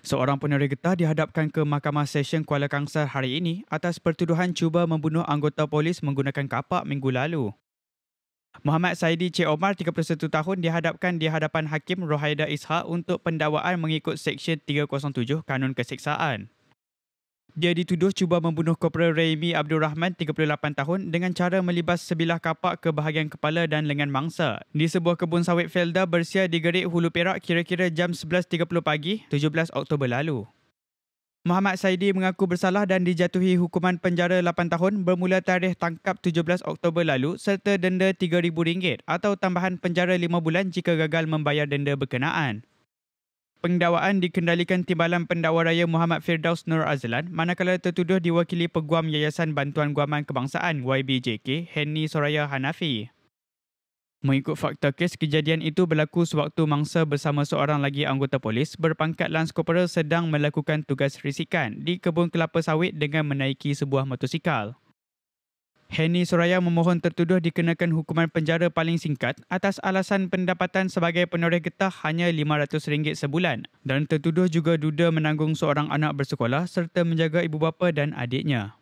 Seorang penerima getah dihadapkan ke Mahkamah Sesyen Kuala Kangsar hari ini atas pertuduhan cuba membunuh anggota polis menggunakan kapak minggu lalu. Muhammad Saidi Cik Omar, 31 tahun, dihadapkan di hadapan Hakim Rohaida Ishak untuk pendakwaan mengikut Seksyen 307 Kanun Keseksaan. Dia dituduh cuba membunuh Korporal Raimi Abdul Rahman, 38 tahun dengan cara melibas sebilah kapak ke bahagian kepala dan lengan mangsa. Di sebuah kebun sawit Felda bersia di Gerik Hulu Perak kira-kira jam 11.30 pagi 17 Oktober lalu. Muhammad Saidi mengaku bersalah dan dijatuhi hukuman penjara 8 tahun bermula tarikh tangkap 17 Oktober lalu serta denda RM3,000 atau tambahan penjara 5 bulan jika gagal membayar denda berkenaan pendawaan dikendalikan Timbalan Pendakwa Raya Muhammad Firdaus Nur Azlan manakala tertuduh diwakili Peguam Yayasan Bantuan Guaman Kebangsaan YBJK Henny Soraya Hanafi. Mengikut fakta kes, kejadian itu berlaku sewaktu mangsa bersama seorang lagi anggota polis berpangkat Lance Corporal sedang melakukan tugas risikan di kebun kelapa sawit dengan menaiki sebuah motosikal. Henny Soraya memohon tertuduh dikenakan hukuman penjara paling singkat atas alasan pendapatan sebagai penoreh getah hanya RM500 sebulan dan tertuduh juga duda menanggung seorang anak bersekolah serta menjaga ibu bapa dan adiknya.